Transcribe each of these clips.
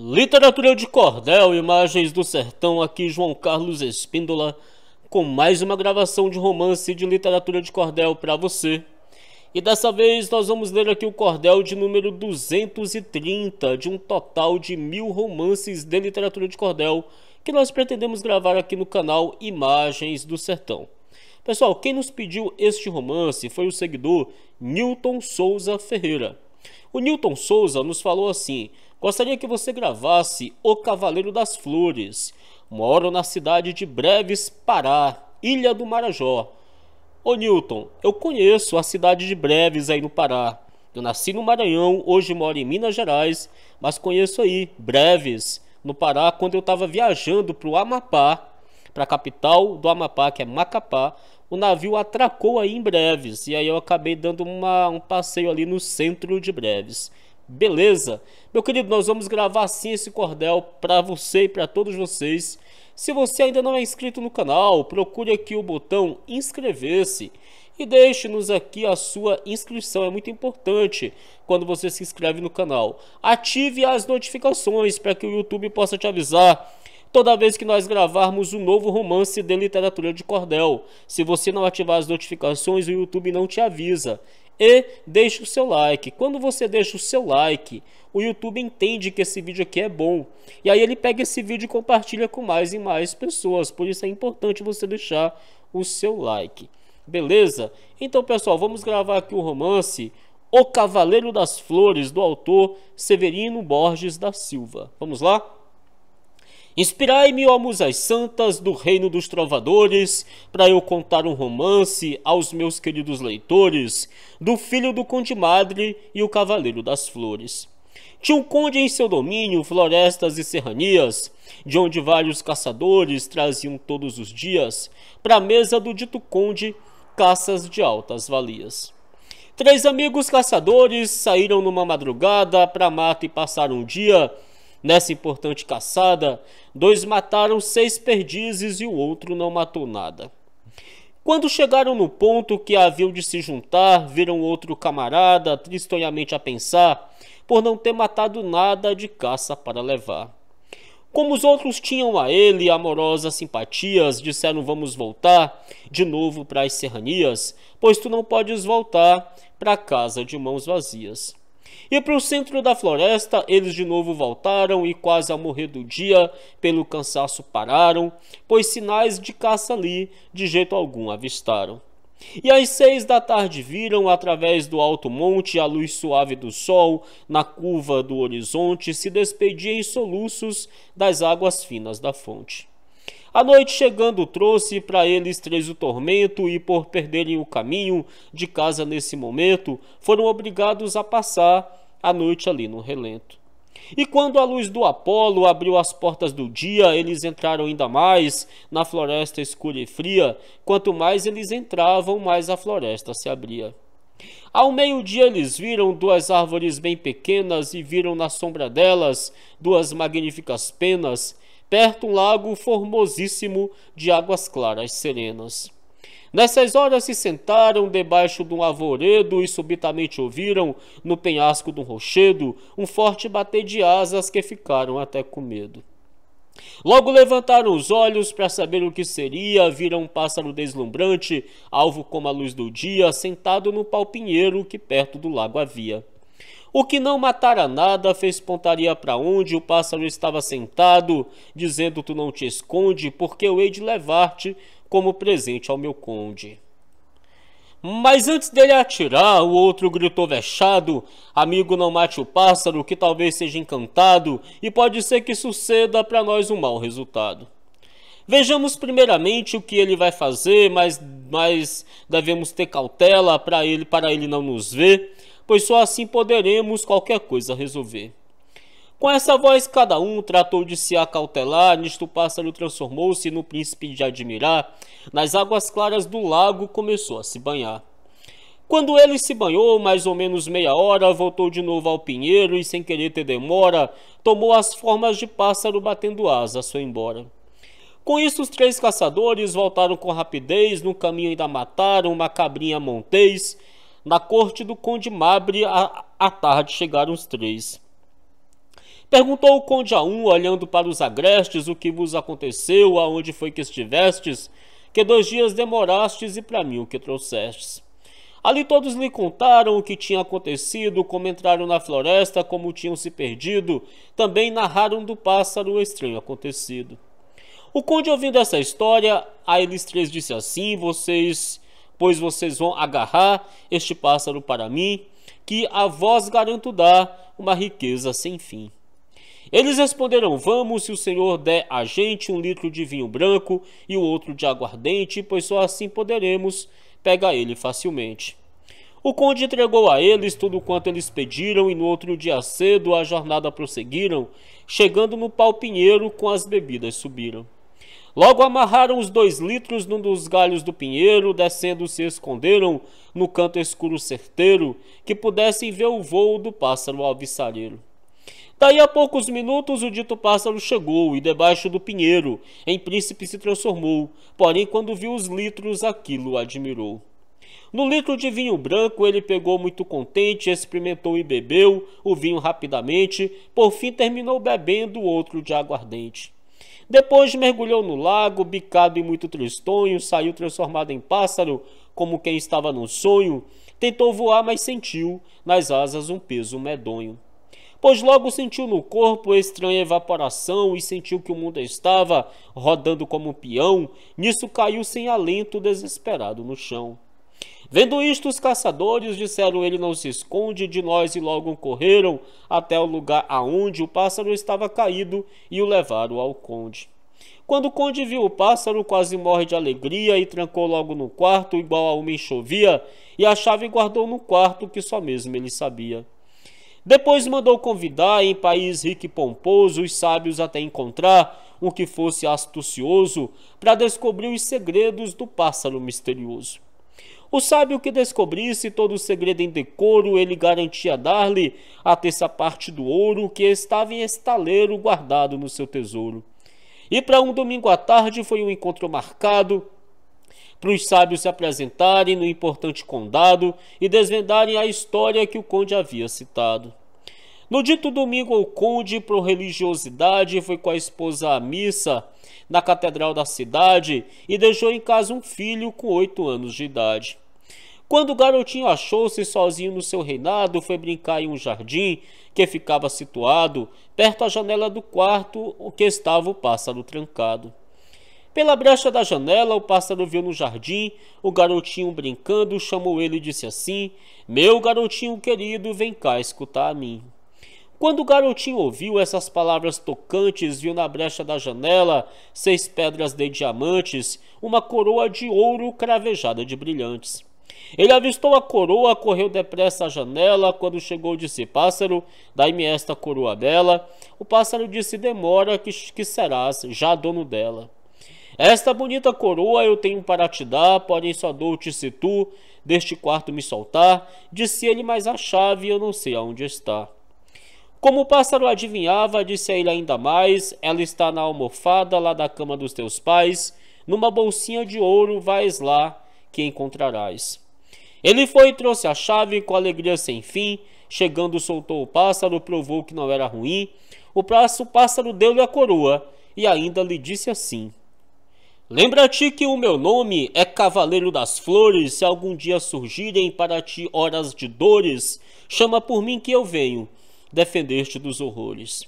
Literatura de Cordel, Imagens do Sertão, aqui João Carlos Espíndola, com mais uma gravação de romance de literatura de cordel para você. E dessa vez nós vamos ler aqui o cordel de número 230, de um total de mil romances de literatura de cordel que nós pretendemos gravar aqui no canal Imagens do Sertão. Pessoal, quem nos pediu este romance foi o seguidor Newton Souza Ferreira. O Newton Souza nos falou assim. Gostaria que você gravasse O Cavaleiro das Flores. Moro na cidade de Breves, Pará, Ilha do Marajó. Ô Newton, eu conheço a cidade de Breves aí no Pará. Eu nasci no Maranhão, hoje moro em Minas Gerais, mas conheço aí Breves, no Pará, quando eu estava viajando para o Amapá, para a capital do Amapá, que é Macapá, o navio atracou aí em Breves e aí eu acabei dando uma, um passeio ali no centro de Breves. Beleza? Meu querido, nós vamos gravar sim esse cordel para você e para todos vocês. Se você ainda não é inscrito no canal, procure aqui o botão inscrever-se e deixe-nos aqui a sua inscrição, é muito importante quando você se inscreve no canal. Ative as notificações para que o YouTube possa te avisar toda vez que nós gravarmos um novo romance de literatura de cordel. Se você não ativar as notificações, o YouTube não te avisa e deixe o seu like. Quando você deixa o seu like, o YouTube entende que esse vídeo aqui é bom. E aí ele pega esse vídeo e compartilha com mais e mais pessoas. Por isso é importante você deixar o seu like. Beleza? Então, pessoal, vamos gravar aqui o romance O Cavaleiro das Flores, do autor Severino Borges da Silva. Vamos lá? Inspirai-me, ó musas santas do reino dos trovadores, para eu contar um romance aos meus queridos leitores, do filho do conde madre e o cavaleiro das flores. Tinha um conde em seu domínio florestas e serranias, de onde vários caçadores traziam todos os dias para a mesa do dito conde caças de altas valias. Três amigos caçadores saíram numa madrugada para a mata e passaram um dia Nessa importante caçada, dois mataram seis perdizes e o outro não matou nada. Quando chegaram no ponto que haviam de se juntar, viram outro camarada tristonhamente a pensar por não ter matado nada de caça para levar. Como os outros tinham a ele amorosas simpatias, disseram: Vamos voltar de novo para as serranias, pois tu não podes voltar para casa de mãos vazias. E para o centro da floresta, eles de novo voltaram e quase ao morrer do dia, pelo cansaço pararam, pois sinais de caça ali de jeito algum avistaram. E às seis da tarde viram, através do alto monte, a luz suave do sol, na curva do horizonte, se despedia em soluços das águas finas da fonte. A noite chegando trouxe para eles três o tormento e por perderem o caminho de casa nesse momento, foram obrigados a passar a noite ali no relento. E quando a luz do Apolo abriu as portas do dia, eles entraram ainda mais na floresta escura e fria. Quanto mais eles entravam, mais a floresta se abria. Ao meio-dia eles viram duas árvores bem pequenas e viram na sombra delas duas magníficas penas perto um lago formosíssimo de águas claras serenas. Nessas horas se sentaram debaixo de um arvoredo e subitamente ouviram, no penhasco de um rochedo, um forte bater de asas que ficaram até com medo. Logo levantaram os olhos para saber o que seria, viram um pássaro deslumbrante, alvo como a luz do dia, sentado no palpinheiro que perto do lago havia. O que não matara nada fez pontaria para onde o pássaro estava sentado, dizendo: Tu não te esconde, porque eu hei de levar-te como presente ao meu conde. Mas antes dele atirar, o outro gritou vexado: Amigo, não mate o pássaro, que talvez seja encantado, e pode ser que suceda para nós um mau resultado. Vejamos primeiramente o que ele vai fazer, mas, mas devemos ter cautela para ele, para ele não nos ver pois só assim poderemos qualquer coisa resolver. Com essa voz, cada um tratou de se acautelar, nisto o pássaro transformou-se no príncipe de admirar, nas águas claras do lago começou a se banhar. Quando ele se banhou, mais ou menos meia hora, voltou de novo ao pinheiro e, sem querer ter demora, tomou as formas de pássaro batendo asas, foi embora. Com isso, os três caçadores voltaram com rapidez, no caminho ainda mataram uma cabrinha montês, na corte do conde Mabre, à tarde chegaram os três. Perguntou o conde a um, olhando para os agrestes, o que vos aconteceu, aonde foi que estivestes, que dois dias demorastes e para mim o que trouxestes. Ali todos lhe contaram o que tinha acontecido, como entraram na floresta, como tinham se perdido, também narraram do pássaro o estranho acontecido. O conde, ouvindo essa história, a eles três disse assim: Vocês pois vocês vão agarrar este pássaro para mim, que a vós garanto dar uma riqueza sem fim. Eles responderão: Vamos, se o Senhor der a gente um litro de vinho branco e o outro de aguardente, pois só assim poderemos pegar ele facilmente. O conde entregou a eles tudo quanto eles pediram, e no outro dia cedo a jornada prosseguiram, chegando no pau pinheiro com as bebidas subiram. Logo amarraram os dois litros num dos galhos do pinheiro, descendo se esconderam no canto escuro certeiro, que pudessem ver o vôo do pássaro alvissareiro. Daí a poucos minutos o dito pássaro chegou e debaixo do pinheiro em príncipe se transformou, porém quando viu os litros aquilo admirou. No litro de vinho branco ele pegou muito contente, experimentou e bebeu o vinho rapidamente, por fim terminou bebendo outro de aguardente. Depois mergulhou no lago, bicado e muito tristonho, saiu transformado em pássaro, como quem estava num sonho. Tentou voar, mas sentiu nas asas um peso medonho. Pois logo sentiu no corpo estranha evaporação e sentiu que o mundo estava rodando como um peão. Nisso caiu sem alento, desesperado no chão. Vendo isto, os caçadores disseram: Ele não se esconde de nós, e logo correram até o lugar aonde o pássaro estava caído e o levaram ao conde. Quando o conde viu o pássaro, quase morre de alegria e trancou logo no quarto, igual a uma enxovia, e a chave guardou no quarto que só mesmo ele sabia. Depois mandou convidar em país rico e pomposo os sábios até encontrar um que fosse astucioso para descobrir os segredos do pássaro misterioso. O sábio que descobrisse todo o segredo em decoro, ele garantia dar-lhe a terça parte do ouro que estava em estaleiro guardado no seu tesouro. E para um domingo à tarde foi um encontro marcado para os sábios se apresentarem no importante condado e desvendarem a história que o conde havia citado. No dito domingo, o conde, por religiosidade, foi com a esposa à missa na catedral da cidade e deixou em casa um filho com oito anos de idade. Quando o garotinho achou-se sozinho no seu reinado, foi brincar em um jardim que ficava situado perto à janela do quarto que estava o pássaro trancado. Pela brecha da janela, o pássaro viu no jardim o garotinho brincando, chamou ele e disse assim: Meu garotinho querido, vem cá escutar a mim. Quando o garotinho ouviu essas palavras tocantes, viu na brecha da janela seis pedras de diamantes, uma coroa de ouro cravejada de brilhantes. Ele avistou a coroa, correu depressa à janela. Quando chegou, disse: Pássaro, dai-me esta coroa bela. O pássaro disse: Demora, que, que serás já dono dela. Esta bonita coroa eu tenho para te dar, porém só dou-te se tu deste quarto me soltar. Disse ele, mas a chave eu não sei aonde está. Como o pássaro adivinhava, disse a ele ainda mais: Ela está na almofada lá da cama dos teus pais, numa bolsinha de ouro, vais lá que encontrarás. Ele foi e trouxe a chave com alegria sem fim. Chegando, soltou o pássaro, provou que não era ruim. O pássaro deu-lhe a coroa e ainda lhe disse assim: Lembra-te que o meu nome é Cavaleiro das Flores. Se algum dia surgirem para ti horas de dores, chama por mim que eu venho defender-te dos horrores.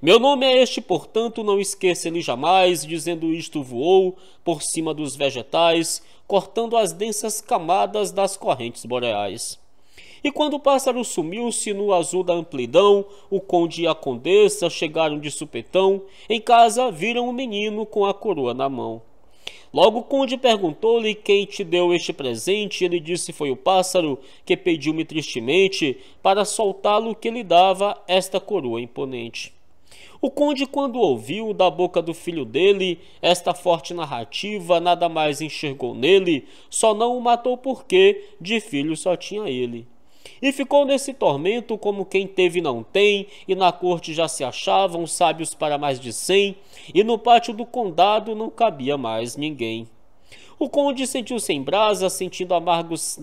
Meu nome é este, portanto, não esqueça ele jamais, dizendo isto voou por cima dos vegetais, cortando as densas camadas das correntes boreais. E quando o pássaro sumiu-se no azul da amplidão, o conde e a condessa chegaram de supetão, em casa viram o menino com a coroa na mão. Logo o Conde perguntou-lhe quem te deu este presente, ele disse foi o pássaro, que pediu-me tristemente para soltá-lo que lhe dava esta coroa imponente. O conde, quando ouviu da boca do filho dele esta forte narrativa, nada mais enxergou nele, só não o matou porque de filho só tinha ele. E ficou nesse tormento como quem teve não tem, e na corte já se achavam sábios para mais de cem, e no pátio do condado não cabia mais ninguém. O conde sentiu-se em brasa, sentindo amargos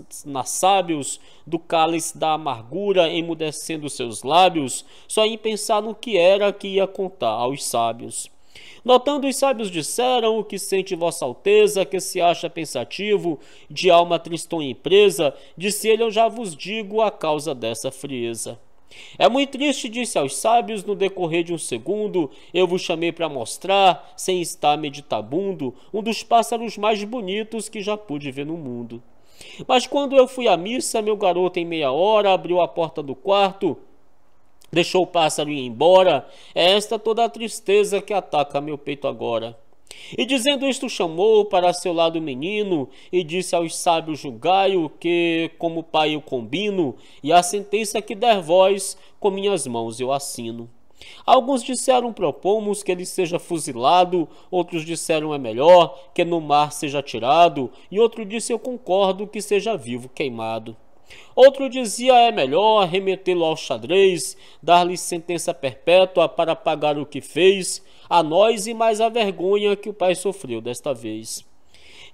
sábios do cálice da amargura emudecendo seus lábios, só em pensar no que era que ia contar aos sábios. Notando os sábios disseram, o que sente vossa alteza, que se acha pensativo, de alma tristonha e presa, disse ele, eu já vos digo a causa dessa frieza. É muito triste, disse aos sábios no decorrer de um segundo. Eu vos chamei para mostrar, sem estar meditabundo, um dos pássaros mais bonitos que já pude ver no mundo. Mas quando eu fui à missa, meu garoto, em meia hora, abriu a porta do quarto deixou o pássaro ir embora, é esta toda a tristeza que ataca meu peito agora. E dizendo isto, chamou para seu lado o menino e disse aos sábios: Julgai-o, que como pai eu combino, e a sentença que der vós, com minhas mãos eu assino. Alguns disseram: Propomos que ele seja fuzilado, outros disseram: É melhor que no mar seja tirado e outro disse: Eu concordo que seja vivo queimado. Outro dizia é melhor remetê-lo ao xadrez, dar-lhe sentença perpétua para pagar o que fez, a nós e mais a vergonha que o pai sofreu desta vez.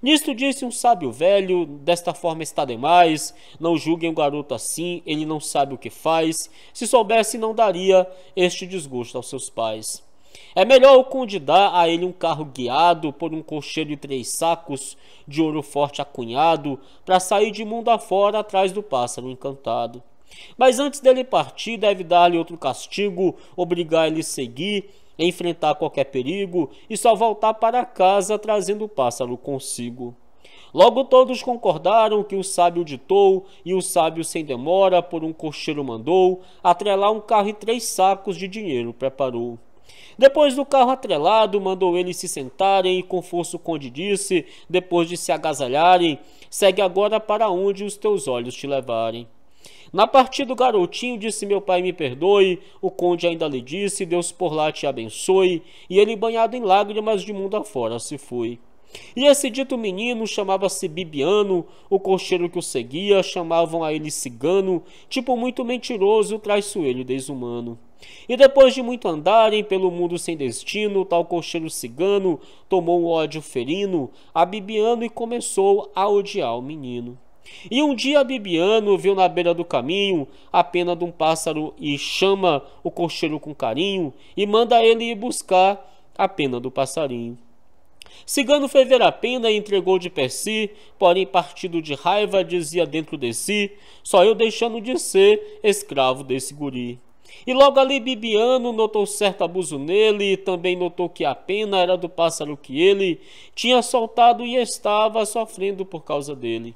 Nisto disse um sábio velho: Desta forma está demais, não julguem o garoto assim, ele não sabe o que faz. Se soubesse, não daria este desgosto aos seus pais. É melhor o conde dar a ele um carro guiado por um cocheiro de três sacos de ouro forte acunhado para sair de mundo afora atrás do pássaro encantado. Mas antes dele partir, deve dar-lhe outro castigo, obrigar ele a seguir, enfrentar qualquer perigo e só voltar para casa trazendo o pássaro consigo. Logo todos concordaram que o sábio ditou, e o sábio sem demora por um cocheiro mandou, atrelar um carro e três sacos de dinheiro preparou. Depois do carro atrelado, mandou eles se sentarem e com força o conde disse, depois de se agasalharem, segue agora para onde os teus olhos te levarem. Na partida o garotinho disse meu pai me perdoe, o conde ainda lhe disse, Deus por lá te abençoe, e ele banhado em lágrimas de mundo afora se foi. E esse dito menino chamava-se Bibiano, o cocheiro que o seguia chamavam a ele Cigano, tipo muito mentiroso, traiçoeiro e desumano. E depois de muito andarem pelo mundo sem destino, tal cocheiro cigano tomou um ódio ferino a Bibiano e começou a odiar o menino. E um dia Bibiano viu na beira do caminho a pena de um pássaro e chama o cocheiro com carinho e manda ele ir buscar a pena do passarinho. Cigano fervera a pena e entregou de per si, porém partido de raiva dizia dentro de si, só eu deixando de ser escravo desse guri. E logo ali Bibiano notou certo abuso nele, e também notou que a pena era do pássaro que ele tinha soltado e estava sofrendo por causa dele.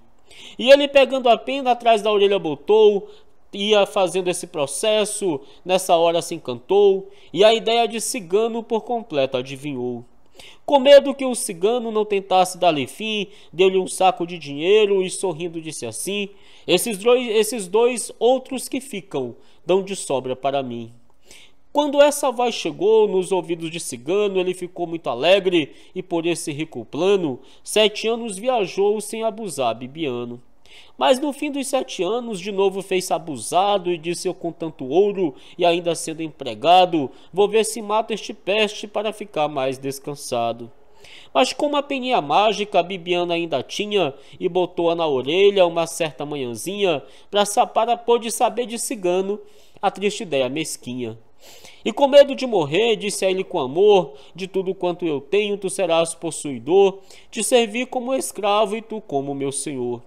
E ele pegando a pena atrás da orelha botou, ia fazendo esse processo, nessa hora se encantou, e a ideia de cigano por completo adivinhou. Com medo que o cigano não tentasse dar-lhe fim, deu-lhe um saco de dinheiro e sorrindo disse assim: Esses dois, esses dois outros que ficam, dão de sobra para mim. Quando essa voz chegou nos ouvidos de Cigano, ele ficou muito alegre e, por esse rico plano, sete anos viajou sem abusar Bibiano. Mas no fim dos sete anos, de novo fez-se abusado e disse eu com tanto ouro e ainda sendo empregado, vou ver se mato este peste para ficar mais descansado. Mas como a peninha mágica a Bibiana ainda tinha e botou-a na orelha uma certa manhãzinha, para Sapara pôde saber de cigano a triste ideia mesquinha. E com medo de morrer, disse a ele com amor: De tudo quanto eu tenho, tu serás possuidor, te servi como escravo e tu como meu senhor.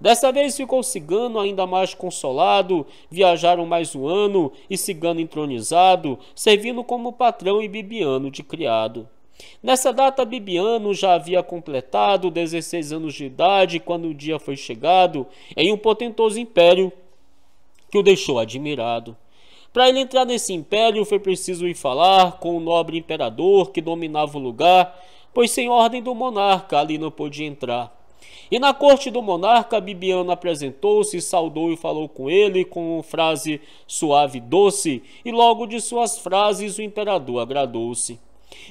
Dessa vez ficou Cigano ainda mais consolado, viajaram mais um ano e Cigano entronizado, servindo como patrão e Bibiano de criado. Nessa data, Bibiano já havia completado 16 anos de idade quando o dia foi chegado em um potentoso império que o deixou admirado. Para ele entrar nesse império foi preciso ir falar com o nobre imperador que dominava o lugar, pois sem ordem do monarca ali não podia entrar. E na corte do monarca, Bibiano apresentou-se, saudou e falou com ele com frase suave e doce, e logo de suas frases o imperador agradou-se.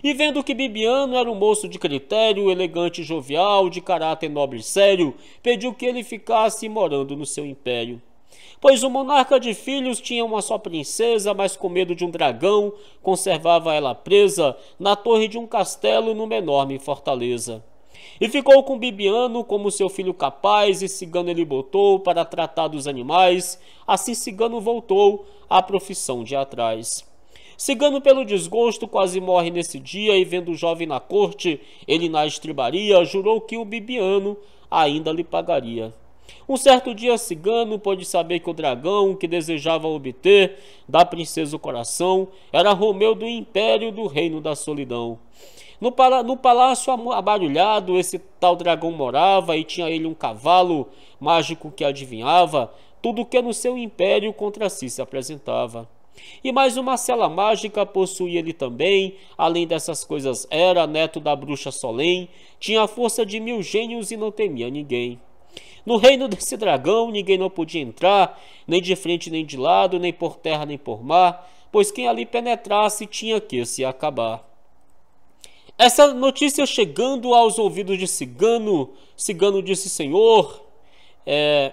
E vendo que Bibiano era um moço de critério, elegante e jovial, de caráter nobre e sério, pediu que ele ficasse morando no seu império. Pois o monarca de filhos tinha uma só princesa, mas com medo de um dragão, conservava ela presa na torre de um castelo numa enorme fortaleza. E ficou com Bibiano como seu filho capaz, e Cigano ele botou para tratar dos animais. Assim Cigano voltou à profissão de atrás. Cigano, pelo desgosto, quase morre nesse dia e, vendo o jovem na corte, ele na estribaria, jurou que o Bibiano ainda lhe pagaria. Um certo dia, Cigano pôde saber que o dragão que desejava obter da princesa o coração era Romeu do Império do Reino da Solidão. No, no palácio abarulhado, esse tal dragão morava e tinha ele um cavalo mágico que adivinhava tudo que no seu império contra si se apresentava. E mais uma cela mágica possuía ele também, além dessas coisas era neto da bruxa Solém, tinha a força de mil gênios e não temia ninguém. No reino desse dragão ninguém não podia entrar, nem de frente nem de lado, nem por terra nem por mar, pois quem ali penetrasse tinha que se acabar. Essa notícia chegando aos ouvidos de Cigano, Cigano disse: Senhor. É,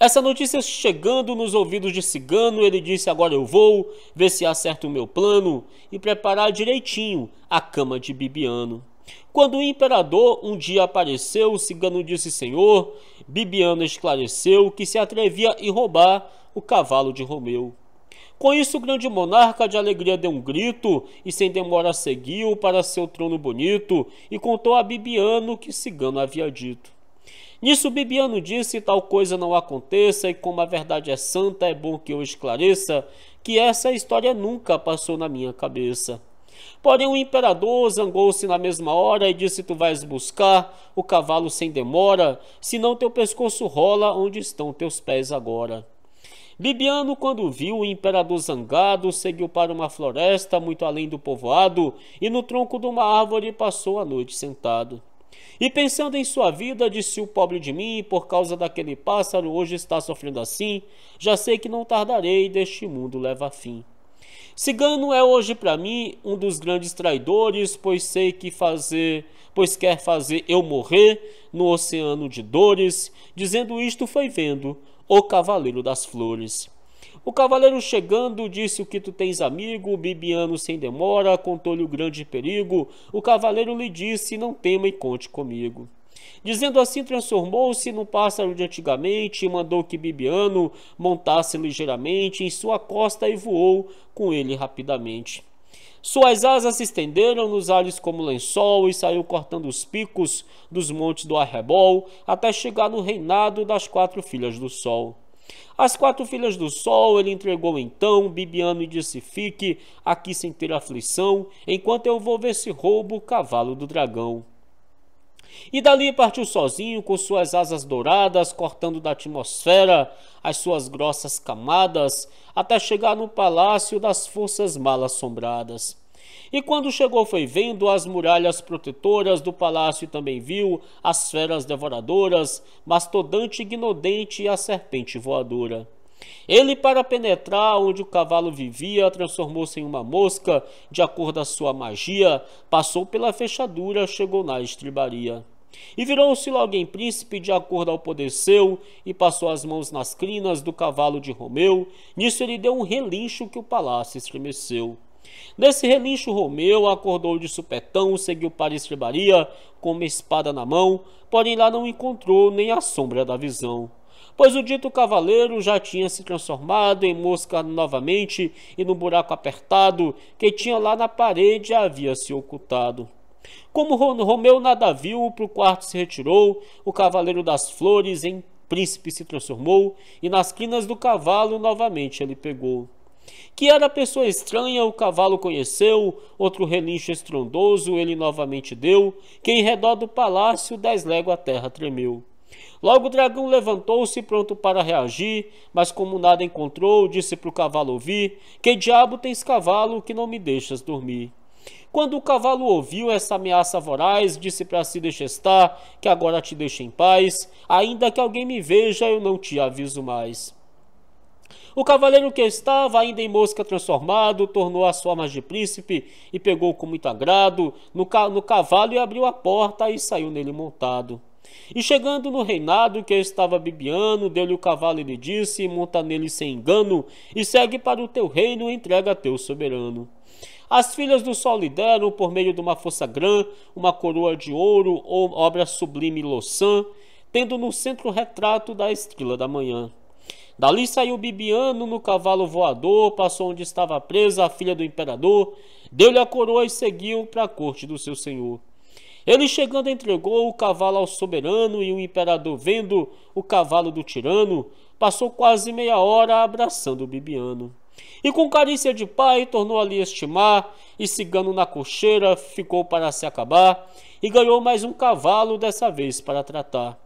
essa notícia chegando nos ouvidos de Cigano, ele disse: Agora eu vou ver se certo o meu plano e preparar direitinho a cama de Bibiano. Quando o imperador um dia apareceu, cigano disse: Senhor, Bibiano esclareceu que se atrevia a roubar o cavalo de Romeu. Com isso, o grande monarca de alegria deu um grito e sem demora seguiu para seu trono bonito e contou a Bibiano o que Cigano havia dito. Nisso Bibiano disse: tal coisa não aconteça, e como a verdade é santa, é bom que eu esclareça que essa história nunca passou na minha cabeça. Porém, o imperador zangou-se na mesma hora e disse: Tu vais buscar o cavalo sem demora, senão teu pescoço rola onde estão teus pés agora. Bibiano, quando viu o imperador zangado, seguiu para uma floresta muito além do povoado e no tronco de uma árvore passou a noite sentado. E pensando em sua vida, disse o pobre de mim, por causa daquele pássaro hoje está sofrendo assim, já sei que não tardarei, deste mundo leva fim. Cigano é hoje para mim um dos grandes traidores, pois sei que fazer, pois quer fazer eu morrer no oceano de dores. Dizendo isto, foi vendo o Cavaleiro das Flores. O cavaleiro chegando disse o que tu tens amigo, Bibiano sem demora, contou-lhe o grande perigo. O cavaleiro lhe disse: Não tema e conte comigo. Dizendo assim, transformou-se no pássaro de antigamente e mandou que Bibiano montasse ligeiramente em sua costa e voou com ele rapidamente. Suas asas se estenderam nos ares como lençol e saiu cortando os picos dos montes do arrebol até chegar no reinado das quatro filhas do sol. As quatro filhas do sol ele entregou então, Bibiano e disse: Fique aqui sem ter aflição, enquanto eu vou ver se roubo o cavalo do dragão. E dali partiu sozinho, com suas asas douradas, cortando da atmosfera as suas grossas camadas, até chegar no palácio das forças mal assombradas. E quando chegou, foi vendo as muralhas protetoras do palácio e também viu as feras devoradoras, Mastodante, Gnodente e a serpente voadora. Ele, para penetrar onde o cavalo vivia, transformou-se em uma mosca, de acordo à sua magia, passou pela fechadura, chegou na estribaria. E virou-se logo em príncipe, de acordo ao poder seu, e passou as mãos nas crinas do cavalo de Romeu. Nisso ele deu um relincho que o palácio estremeceu. Nesse relincho, Romeu acordou de supetão, seguiu para a estribaria, com uma espada na mão, porém lá não encontrou nem a sombra da visão pois o dito cavaleiro já tinha se transformado em mosca novamente e no buraco apertado que tinha lá na parede havia se ocultado. Como Romeu nada viu, para o quarto se retirou, o cavaleiro das flores em príncipe se transformou e nas crinas do cavalo novamente ele pegou. Que era pessoa estranha, o cavalo conheceu, outro relincho estrondoso ele novamente deu, que em redor do palácio dez léguas a terra tremeu. Logo o dragão levantou-se pronto para reagir, mas como nada encontrou, disse para o cavalo ouvir: Que diabo tens cavalo que não me deixas dormir? Quando o cavalo ouviu essa ameaça voraz, disse para si: Deixa estar, que agora te deixo em paz. Ainda que alguém me veja, eu não te aviso mais. O cavaleiro que estava ainda em mosca transformado tornou as formas de príncipe e pegou com muito agrado no, ca no cavalo e abriu a porta e saiu nele montado. E chegando no reinado que estava Bibiano, deu-lhe o cavalo e lhe disse: Monta nele sem engano, e segue para o teu reino, entrega a teu soberano. As filhas do sol lhe deram, por meio de uma força grã, uma coroa de ouro, ou obra sublime loçã, tendo no centro o retrato da estrela da manhã. Dali saiu Bibiano no cavalo voador, passou onde estava presa a filha do imperador, deu-lhe a coroa e seguiu para a corte do seu senhor. Ele chegando entregou o cavalo ao soberano e o imperador, vendo o cavalo do tirano, passou quase meia hora abraçando o Bibiano. E com carícia de pai tornou ali estimar, e cigano na cocheira ficou para se acabar, e ganhou mais um cavalo dessa vez para tratar.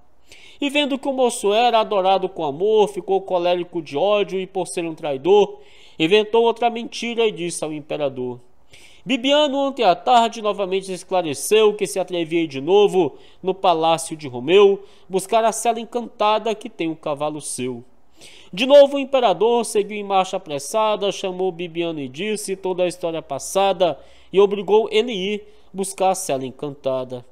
E vendo que o moço era adorado com amor, ficou colérico de ódio e por ser um traidor, inventou outra mentira e disse ao imperador: Bibiano ontem à tarde novamente esclareceu que se atrevia de novo no palácio de Romeu buscar a cela encantada que tem o cavalo seu. De novo o imperador seguiu em marcha apressada, chamou Bibiano e disse toda a história passada e obrigou ele a ir buscar a cela encantada.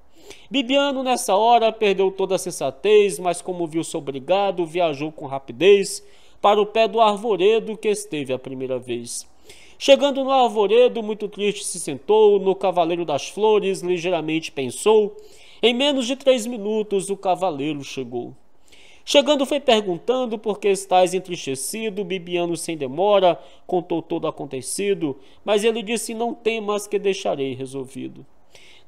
Bibiano, nessa hora, perdeu toda a sensatez, mas como viu-se obrigado, viajou com rapidez para o pé do arvoredo que esteve a primeira vez. Chegando no arvoredo, muito triste se sentou, no cavaleiro das flores ligeiramente pensou. Em menos de três minutos o cavaleiro chegou. Chegando foi perguntando por que estás entristecido, Bibiano sem demora contou todo acontecido, mas ele disse não temas que deixarei resolvido.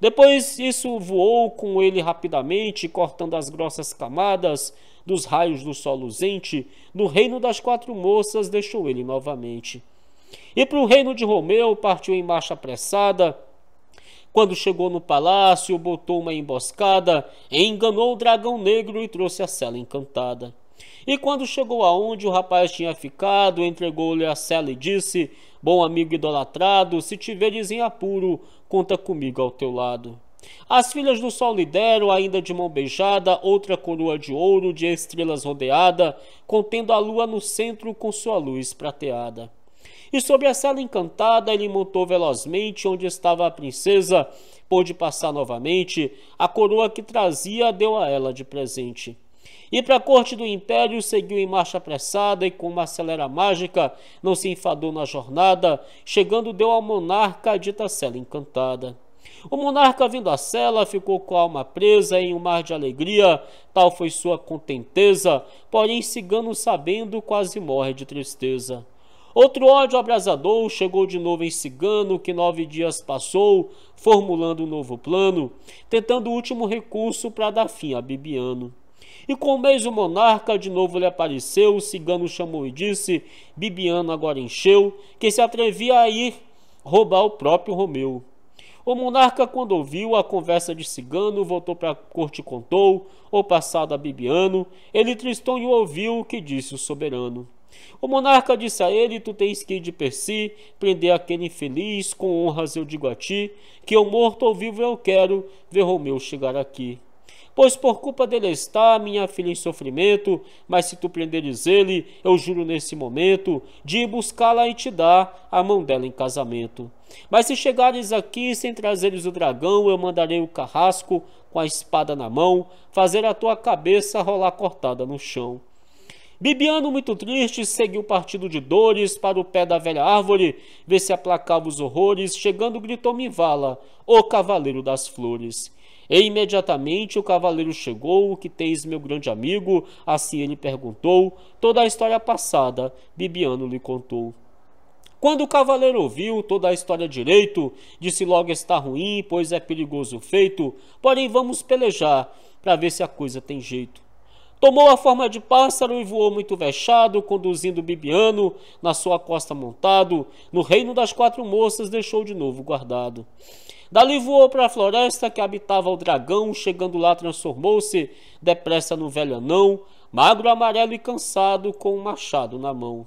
Depois isso voou com ele rapidamente, cortando as grossas camadas dos raios do sol luzente, no reino das quatro moças deixou ele novamente. E para o reino de Romeu partiu em marcha apressada. Quando chegou no palácio, botou uma emboscada, enganou o dragão negro e trouxe a cela encantada. E quando chegou aonde o rapaz tinha ficado, entregou-lhe a cela e disse: Bom amigo idolatrado, se tiveres em apuro, conta comigo ao teu lado. As filhas do sol lhe deram, ainda de mão beijada, outra coroa de ouro, de estrelas rodeada, contendo a lua no centro com sua luz prateada. E sobre a sala encantada, ele montou velozmente onde estava a princesa, pôde passar novamente, a coroa que trazia deu a ela de presente. E para a corte do império seguiu em marcha apressada e com uma acelera mágica, não se enfadou na jornada, chegando deu ao monarca a dita cela encantada. O monarca vindo à cela ficou com a alma presa em um mar de alegria, tal foi sua contenteza, porém cigano sabendo quase morre de tristeza. Outro ódio abrasador chegou de novo em Cigano, que nove dias passou, formulando um novo plano, tentando o último recurso para dar fim a Bibiano. E com o mês o monarca de novo lhe apareceu, o cigano chamou e disse, Bibiano agora encheu, que se atrevia a ir roubar o próprio Romeu. O monarca, quando ouviu a conversa de cigano, voltou para a corte e contou, o passado a Bibiano, ele tristonho ouviu o que disse o soberano. O monarca disse a ele: Tu tens que ir de per si prender aquele infeliz, com honras eu digo a ti, que eu morto ou vivo eu quero ver Romeu chegar aqui. Pois por culpa dele está minha filha em sofrimento, mas se tu prenderes ele, eu juro nesse momento de ir buscá-la e te dar a mão dela em casamento. Mas se chegares aqui sem trazeres o dragão, eu mandarei o carrasco com a espada na mão fazer a tua cabeça rolar cortada no chão. Bibiano, muito triste, seguiu partido de dores para o pé da velha árvore, ver se aplacava os horrores, chegando gritou Mivala, o cavaleiro das flores. E imediatamente o cavaleiro chegou, que tens meu grande amigo, assim ele perguntou, toda a história passada, Bibiano lhe contou. Quando o cavaleiro ouviu toda a história direito, disse logo está ruim, pois é perigoso feito, porém vamos pelejar, para ver se a coisa tem jeito. Tomou a forma de pássaro e voou muito vexado, conduzindo Bibiano na sua costa montado. No reino das quatro moças deixou de novo guardado. Dali voou para a floresta que habitava o dragão, chegando lá transformou-se depressa no velho anão, magro, amarelo e cansado, com um machado na mão.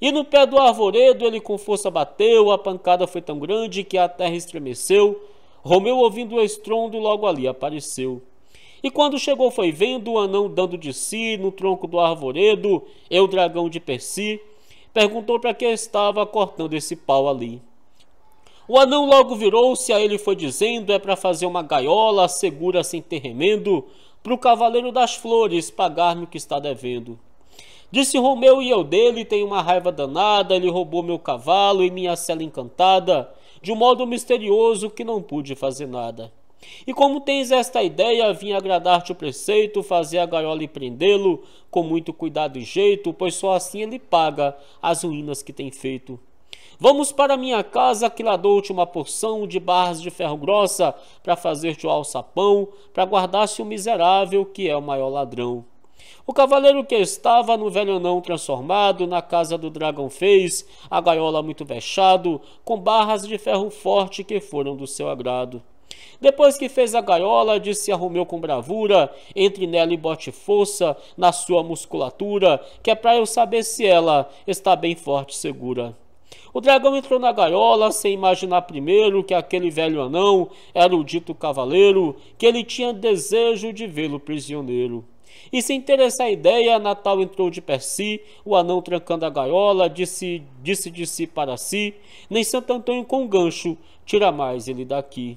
E no pé do arvoredo ele com força bateu, a pancada foi tão grande que a terra estremeceu. Romeu, ouvindo o estrondo, logo ali apareceu. E quando chegou foi vendo o anão dando de si no tronco do arvoredo, eu é dragão de Persi, perguntou para que estava cortando esse pau ali. O anão logo virou-se a ele foi dizendo: é para fazer uma gaiola segura sem ter remendo, para o cavaleiro das flores pagar-me o que está devendo. Disse Romeu e eu dele tenho uma raiva danada, ele roubou meu cavalo e minha cela encantada, de um modo misterioso que não pude fazer nada. E como tens esta ideia, vim agradar-te o preceito, fazer a gaiola e prendê-lo com muito cuidado e jeito, pois só assim ele paga as ruínas que tem feito. Vamos para minha casa, que lá dou-te uma porção de barras de ferro grossa para fazer-te o alçapão, para guardar-se o miserável que é o maior ladrão. O cavaleiro que estava no velho anão transformado na casa do dragão fez, a gaiola muito vexado, com barras de ferro forte que foram do seu agrado. Depois que fez a gaiola, disse arrumeu com bravura, entre nela e bote força na sua musculatura, que é para eu saber se ela está bem forte e segura. O dragão entrou na gaiola sem imaginar primeiro que aquele velho anão era o dito cavaleiro, que ele tinha desejo de vê-lo prisioneiro. E sem ter essa ideia, Natal entrou de per si, o anão trancando a gaiola, disse, disse de si para si, nem Santo Antônio com gancho, tira mais ele daqui.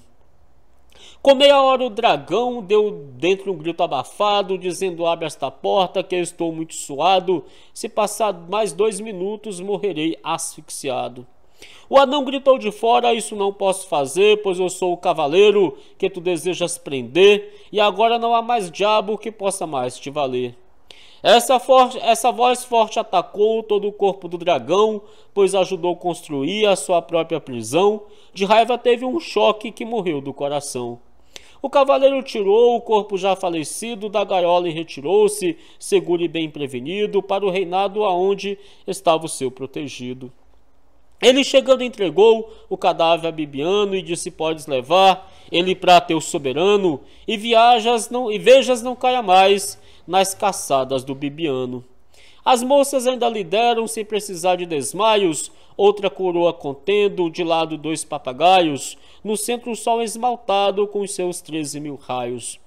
Com meia hora o dragão deu dentro um grito abafado, dizendo abre esta porta que eu estou muito suado, se passar mais dois minutos morrerei asfixiado. O anão gritou de fora: Isso não posso fazer, pois eu sou o cavaleiro que tu desejas prender, e agora não há mais diabo que possa mais te valer. Essa, forte, essa, voz forte atacou todo o corpo do dragão, pois ajudou a construir a sua própria prisão. De raiva teve um choque que morreu do coração. O cavaleiro tirou o corpo já falecido da gaiola e retirou-se, seguro e bem prevenido, para o reinado aonde estava o seu protegido. Ele chegando entregou o cadáver a Bibiano e disse: Podes levar ele para teu soberano e viajas não e vejas não caia mais nas caçadas do Bibiano. As moças ainda lhe deram sem precisar de desmaios outra coroa contendo de lado dois papagaios, no centro o sol esmaltado com os seus treze mil raios.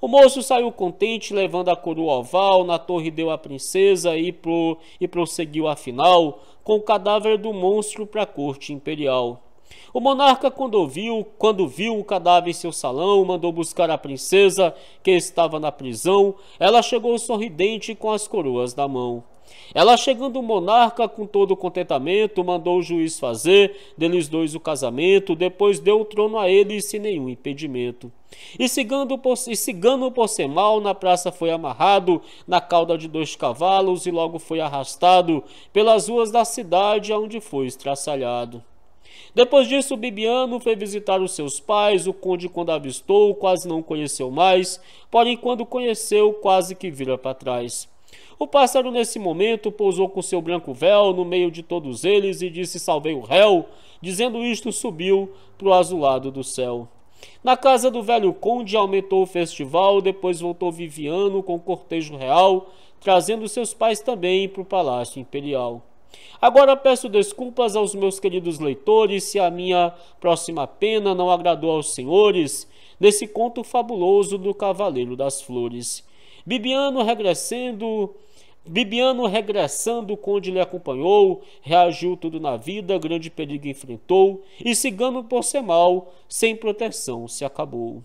O moço saiu contente, levando a coroa oval, na torre deu à princesa e, pro, e prosseguiu afinal, com o cadáver do monstro para a corte imperial. O monarca, quando ouviu, quando viu o cadáver em seu salão, mandou buscar a princesa que estava na prisão. Ela chegou sorridente com as coroas na mão. Ela chegando o monarca com todo contentamento, mandou o juiz fazer deles dois o casamento, depois deu o trono a eles sem nenhum impedimento. E cigano, por, e cigano por ser mal, na praça foi amarrado na cauda de dois cavalos e logo foi arrastado pelas ruas da cidade, aonde foi estraçalhado. Depois disso, Bibiano foi visitar os seus pais. O conde, quando avistou, quase não conheceu mais, porém, quando conheceu, quase que vira para trás. O pássaro, nesse momento, pousou com seu branco véu no meio de todos eles e disse: Salvei o réu. Dizendo isto, subiu para o azulado do céu. Na casa do velho conde aumentou o festival, depois voltou Viviano com o cortejo real, trazendo seus pais também para o palácio imperial. Agora peço desculpas aos meus queridos leitores se a minha próxima pena não agradou aos senhores nesse conto fabuloso do Cavaleiro das Flores. Bibiano regressando Bibiano regressando, o conde lhe acompanhou, reagiu tudo na vida, grande perigo enfrentou, e cigano por ser mal, sem proteção se acabou.